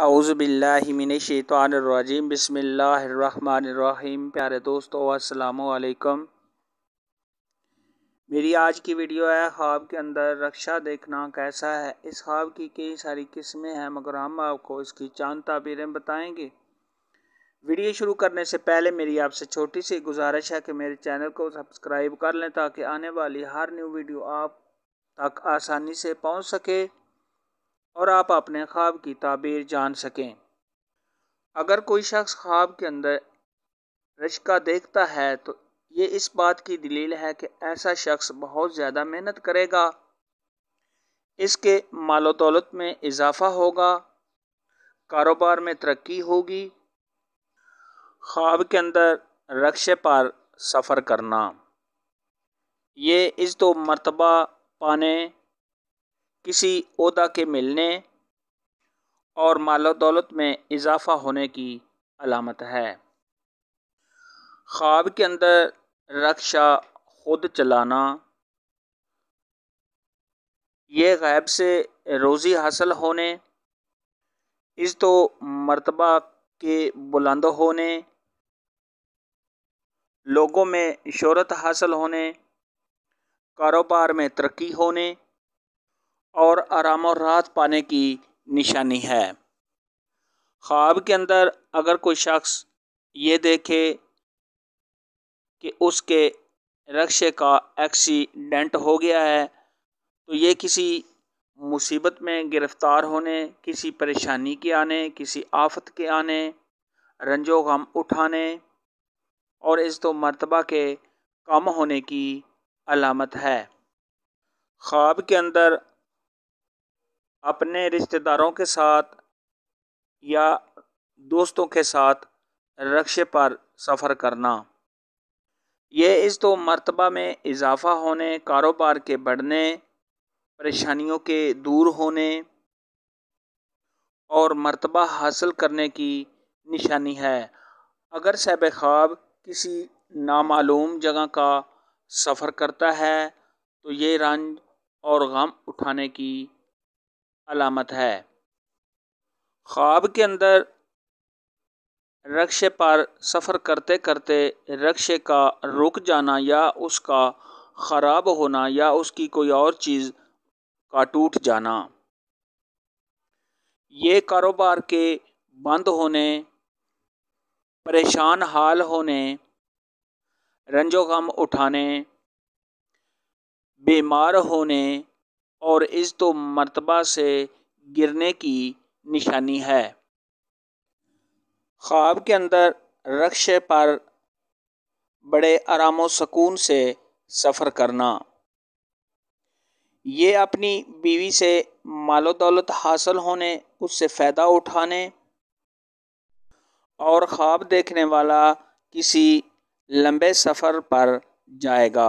शैतानरिम बसमीम प्यारे दोस्तों असलकम मेरी आज की वीडियो है ख्वाब के अंदर रक्षा देखना कैसा है इस ख्वाब की कई सारी किस्में हैं मगर हम आपको इसकी चांद ताबीरें बताएंगे वीडियो शुरू करने से पहले मेरी आपसे छोटी सी गुजारिश है कि मेरे चैनल को सब्सक्राइब कर लें ताकि आने वाली हर न्यू वीडियो आप तक आसानी से पहुँच सके और आप अपने ख्वाब की ताबीर जान सकें अगर कोई शख्स ख्वाब के अंदर रश्का देखता है तो ये इस बात की दलील है कि ऐसा शख्स बहुत ज़्यादा मेहनत करेगा इसके मालो दौलत में इजाफा होगा कारोबार में तरक्की होगी ख्वाब के अंदर रक्षे पार सफ़र करना ये इस दो मरतबा पाने किसी अहदा के मिलने और मालो दौलत में इजाफ़ा होने की अलामत है ख्वाब के अंदर रक्षा खुद चलाना ये गैब से रोज़ी हासिल होने इस तो मरतबा के बुलंद होने लोगों में शहरत हासिल होने कारोबार में तरक्की होने और आराम और राहत पाने की निशानी है ख्वाब के अंदर अगर कोई शख्स ये देखे कि उसके रक्शे का एक्सीडेंट हो गया है तो ये किसी मुसीबत में गिरफ़्तार होने किसी परेशानी के आने किसी आफत के आने रंजो गम उठाने और इस तो मरतबा के कम होने की अलामत है ख्वाब के अंदर अपने रिश्तेदारों के साथ या दोस्तों के साथ रक्शे पर सफ़र करना ये इस तो मरतबा में इजाफ़ा होने कारोबार के बढ़ने परेशानियों के दूर होने और मरतबा हासिल करने की निशानी है अगर सैब ख्वाब किसी नामालूम जगह का सफ़र करता है तो ये रंज और गम उठाने की अलामत है ख्वाब के अंदर रक्शे पर सफ़र करते करते रक्शे का रुक जाना या उसका ख़राब होना या उसकी कोई और चीज़ का टूट जाना ये कारोबार के बंद होने परेशान हाल होने रंजो गम उठाने बीमार होने और इस तो मरतबा से गिरने की निशानी है ख्वाब के अंदर रक्षे पर बड़े आराम सकून से सफ़र करना ये अपनी बीवी से मालो दौलत हासिल होने उससे फ़ायदा उठाने और ख्वाब देखने वाला किसी लंबे सफ़र पर जाएगा